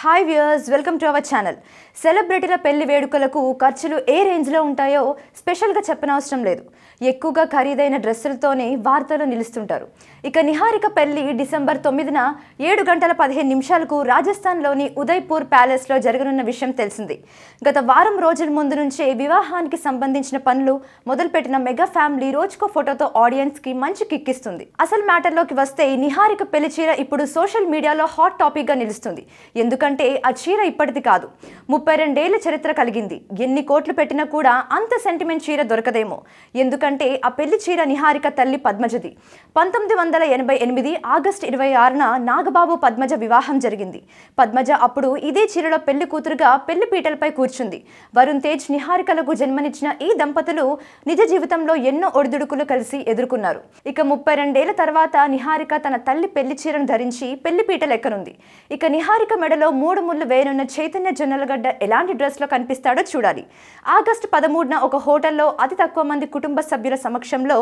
hi viewers welcome to our channel సెలబ్రిటీల పెళ్లి వేడుకలకు ఖర్చులు ఏ రేంజ్లో ఉంటాయో స్పెషల్గా చెప్పనవసరం లేదు ఎక్కువగా ఖరీదైన డ్రెస్సులతోనే వార్తలు నిలుస్తుంటారు ఇక నిహారిక పెళ్లి డిసెంబర్ తొమ్మిదిన ఏడు గంటల పదిహేను నిమిషాలకు రాజస్థాన్లోని ఉదయ్పూర్ ప్యాలెస్లో జరగనున్న విషయం తెలిసింది గత వారం రోజుల ముందు నుంచే వివాహానికి సంబంధించిన పనులు మొదలుపెట్టిన మెగా ఫ్యామిలీ రోజుకో ఫోటోతో ఆడియన్స్కి మంచి కిక్కిస్తుంది అసలు మ్యాటర్లోకి వస్తే నిహారిక పెళ్లి చీర ఇప్పుడు సోషల్ మీడియాలో హాట్ టాపిక్గా నిలుస్తుంది ఎందుకంటే ఎందుకంటే ఆ చీర ఇప్పటిది కాదు ముప్పై రెండేళ్ల చరిత్ర కలిగింది ఎన్ని కోట్లు పెట్టినా కూడా అంత సెంటిమెంట్ చీర దొరకదేమో ఎందుకంటే ఆ పెళ్లి చీర నిహారిక తల్లి పద్మజది పంతొమ్మిది వందల ఎనభై ఎనిమిది ఆగస్టు ఇరవై ఆరున నాగబాబు పద్మజ వివాహం జరిగింది పద్మజ అప్పుడు ఇదే చీరలో పెళ్లి కూతురుగా పెళ్లి పీటలపై కూర్చుంది వరుణ్ తేజ్ నిహారికలకు జన్మనిచ్చిన ఈ దంపతులు నిజ జీవితంలో ఎన్నో ఒడిదుడుకులు కలిసి ఎదుర్కొన్నారు ఇక ముప్పై రెండేళ్ల తర్వాత నిహారిక తన తల్లి పెళ్లి చీరను ధరించి పెళ్లి పీటలు ఎక్కనుంది ఇక నిహారిక మెడలో మూడు ముళ్ళు వేయనున్న చైతన్య జొన్నలగడ్డ ఎలాంటి డ్రెస్లో కనిపిస్తాడో చూడాలి ఆగస్టు పదమూడున ఒక హోటల్లో అతి తక్కువ మంది కుటుంబ సభ్యుల సమక్షంలో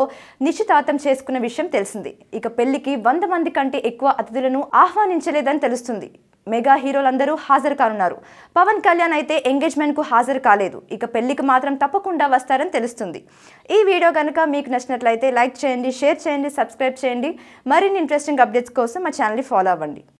నిశ్చితార్థం చేసుకున్న విషయం తెలిసింది ఇక పెళ్లికి వంద మంది కంటే ఎక్కువ అతిథులను ఆహ్వానించలేదని తెలుస్తుంది మెగా హీరోలందరూ హాజరు కానున్నారు పవన్ కళ్యాణ్ అయితే ఎంగేజ్మెంట్కు హాజరు కాలేదు ఇక పెళ్లికి మాత్రం తప్పకుండా వస్తారని తెలుస్తుంది ఈ వీడియో కనుక మీకు నచ్చినట్లయితే లైక్ చేయండి షేర్ చేయండి సబ్స్క్రైబ్ చేయండి మరిన్ని ఇంట్రెస్టింగ్ అప్డేట్స్ కోసం మా ఛానల్ని ఫాలో అవ్వండి